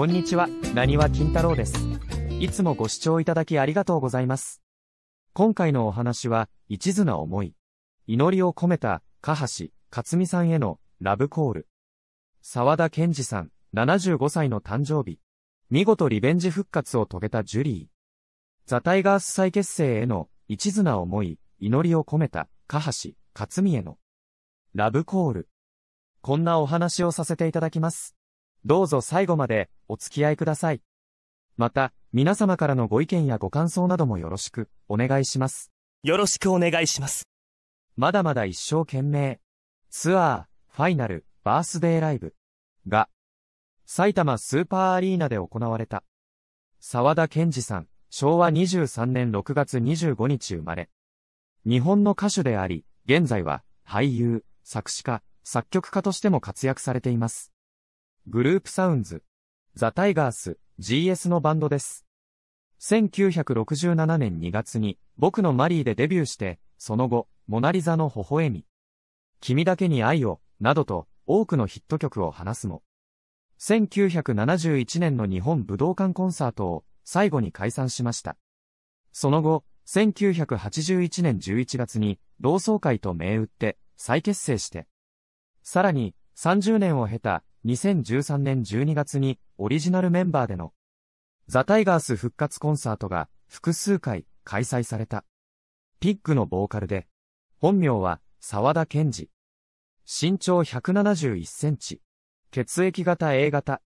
こんにちは、なにわ金太郎です。いつもご視聴いただきありがとうございます。今回のお話は、一途な思い。祈りを込めた、加橋克美さんへのラブコール。沢田健二さん、75歳の誕生日。見事リベンジ復活を遂げたジュリー。ザ・タイガース再結成への一途な思い、祈りを込めた、加橋克美へのラブコール。こんなお話をさせていただきます。どうぞ最後までお付き合いください。また、皆様からのご意見やご感想などもよろしくお願いします。よろしくお願いします。まだまだ一生懸命。ツアー、ファイナル、バースデーライブが、埼玉スーパーアリーナで行われた。沢田健二さん、昭和23年6月25日生まれ。日本の歌手であり、現在は俳優、作詞家、作曲家としても活躍されています。グループサウンズ、ザ・タイガース、GS のバンドです。1967年2月に、僕のマリーでデビューして、その後、モナリザの微笑み、君だけに愛を、などと、多くのヒット曲を話すも、1971年の日本武道館コンサートを最後に解散しました。その後、1981年11月に同窓会と銘打って再結成して、さらに30年を経た2013年12月にオリジナルメンバーでのザ・タイガース復活コンサートが複数回開催された。ピッグのボーカルで、本名は沢田健二。身長171センチ。血液型 A 型。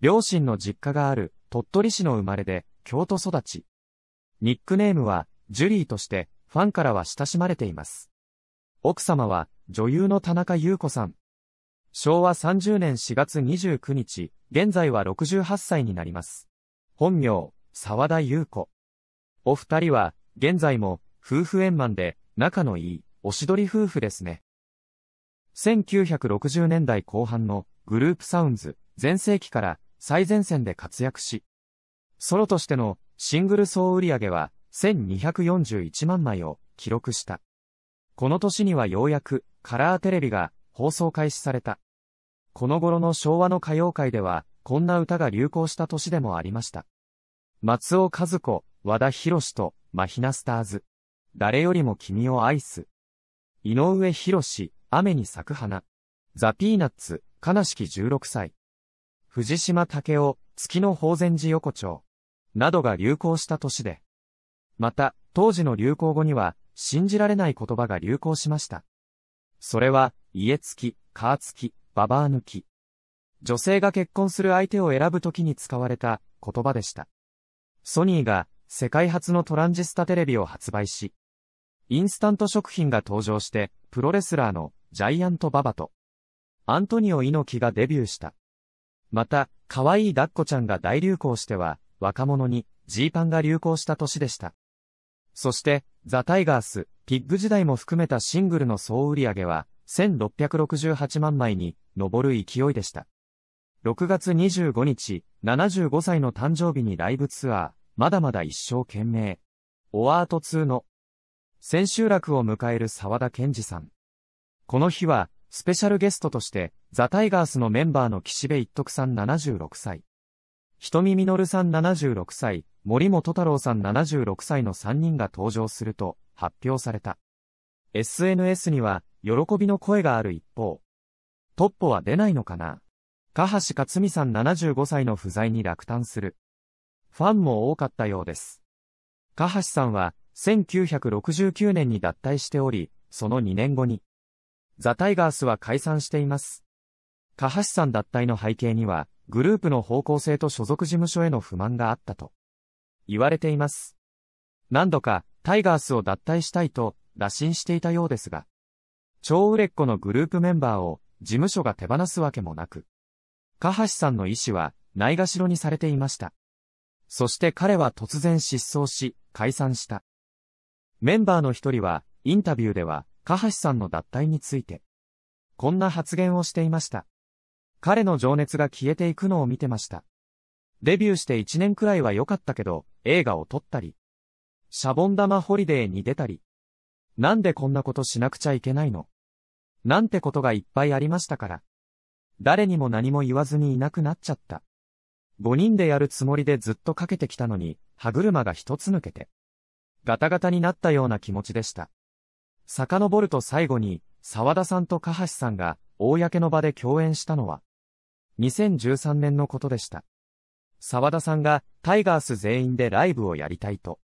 両親の実家がある鳥取市の生まれで京都育ち。ニックネームはジュリーとしてファンからは親しまれています。奥様は女優の田中優子さん。昭和30年4月29日、現在は68歳になります。本名、沢田優子。お二人は、現在も、夫婦円満で、仲のいい、おしどり夫婦ですね。1960年代後半の、グループサウンズ、全盛期から、最前線で活躍し、ソロとしての、シングル総売上は、1241万枚を、記録した。この年にはようやく、カラーテレビが、放送開始された。この頃の昭和の歌謡界では、こんな歌が流行した年でもありました。松尾和子、和田博士と、マヒナスターズ。誰よりも君を愛す。井上博士、雨に咲く花。ザ・ピーナッツ、悲しき16歳。藤島武雄、月の宝禅寺横丁。などが流行した年で。また、当時の流行語には、信じられない言葉が流行しました。それは、家付き、カー付き、ババア抜き。女性が結婚する相手を選ぶときに使われた言葉でした。ソニーが世界初のトランジスタテレビを発売し、インスタント食品が登場して、プロレスラーのジャイアントババと、アントニオ猪木がデビューした。また、可愛い抱っこちゃんが大流行しては、若者にジーパンが流行した年でした。そして、ザ・タイガース、ピッグ時代も含めたシングルの総売上は、1668万枚に上る勢いでした。6月25日、75歳の誕生日にライブツアー、まだまだ一生懸命。オアート2の千秋楽を迎える沢田健二さん。この日は、スペシャルゲストとして、ザ・タイガースのメンバーの岸辺一徳さん76歳、瞳みのるさん76歳、森本太郎さん76歳の3人が登場すると発表された。SNS には、喜びの声がある一方、トッポは出ないのかな加橋克美さん75歳の不在に落胆する。ファンも多かったようです。加橋さんは、1969年に脱退しており、その2年後に、ザ・タイガースは解散しています。加橋さん脱退の背景には、グループの方向性と所属事務所への不満があったと、言われています。何度か、タイガースを脱退したいと、打診していたようですが、超売れっ子のグループメンバーを、事務所が手放すわけもなく、加橋さんの意思はないがしろにされていました。そして彼は突然失踪し、解散した。メンバーの一人は、インタビューでは、加橋さんの脱退について、こんな発言をしていました。彼の情熱が消えていくのを見てました。デビューして1年くらいは良かったけど、映画を撮ったり、シャボン玉ホリデーに出たり、なんでこんなことしなくちゃいけないのなんてことがいっぱいありましたから。誰にも何も言わずにいなくなっちゃった。5人でやるつもりでずっとかけてきたのに、歯車が一つ抜けて。ガタガタになったような気持ちでした。遡ると最後に、沢田さんと加橋さんが、公の場で共演したのは、2013年のことでした。沢田さんが、タイガース全員でライブをやりたいと。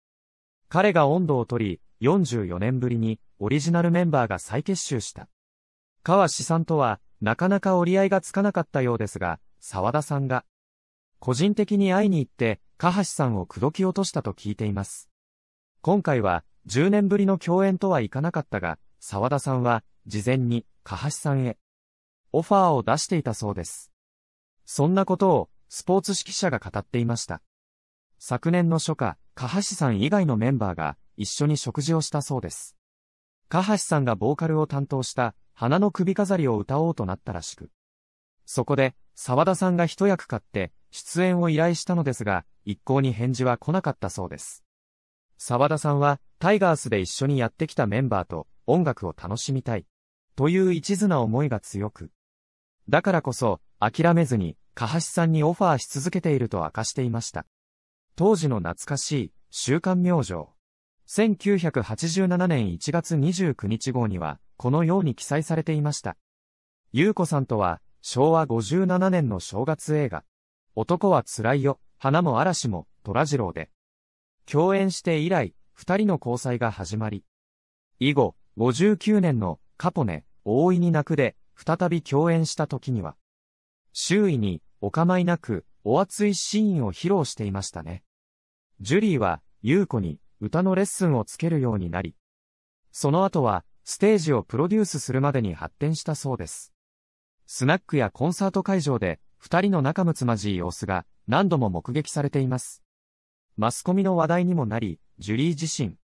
彼が温度を取り、44年ぶりに、オリジナルメンバーが再結集した。川志さんとは、なかなか折り合いがつかなかったようですが、沢田さんが、個人的に会いに行って、川橋さんを口説き落としたと聞いています。今回は、10年ぶりの共演とはいかなかったが、沢田さんは、事前に、川橋さんへ、オファーを出していたそうです。そんなことを、スポーツ指揮者が語っていました。昨年の初夏、加橋さん以外のメンバーが、一緒に食事をしたそうです。加橋さんがボーカルを担当した、花の首飾りを歌おうとなったらしく。そこで、沢田さんが一役買って、出演を依頼したのですが、一向に返事は来なかったそうです。沢田さんは、タイガースで一緒にやってきたメンバーと音楽を楽しみたい。という一途な思いが強く。だからこそ、諦めずに、はしさんにオファーし続けていると明かしていました。当時の懐かしい、週刊明星。1987年1月29日号には、このように記載されていました。優子さんとは、昭和57年の正月映画、男は辛いよ、花も嵐も、虎次郎で、共演して以来、二人の交際が始まり、以後、59年の、カポネ、大いに泣くで、再び共演した時には、周囲に、お構いなく、お熱いシーンを披露していましたね。ジュリーは、優子に、歌のレッスンをつけるようになり、その後は、ステージをプロデュースするまでに発展したそうです。スナックやコンサート会場で、二人の仲睦まじい様子が何度も目撃されています。マスコミの話題にもなり、ジュリー自身。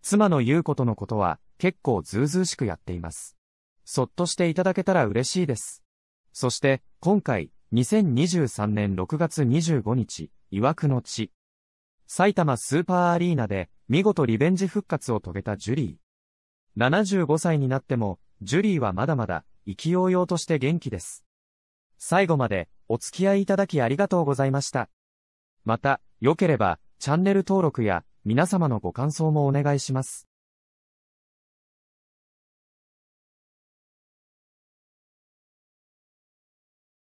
妻の言うことのことは結構ずうずうしくやっています。そっとしていただけたら嬉しいです。そして、今回、2023年6月25日、曰くの地。埼玉スーパーアリーナで、見事リベンジ復活を遂げたジュリー。75歳になっても、ジュリーはまだまだ、意気揚々として元気です。最後まで、お付き合いいただきありがとうございました。また、良ければ、チャンネル登録や、皆様のご感想もお願いします。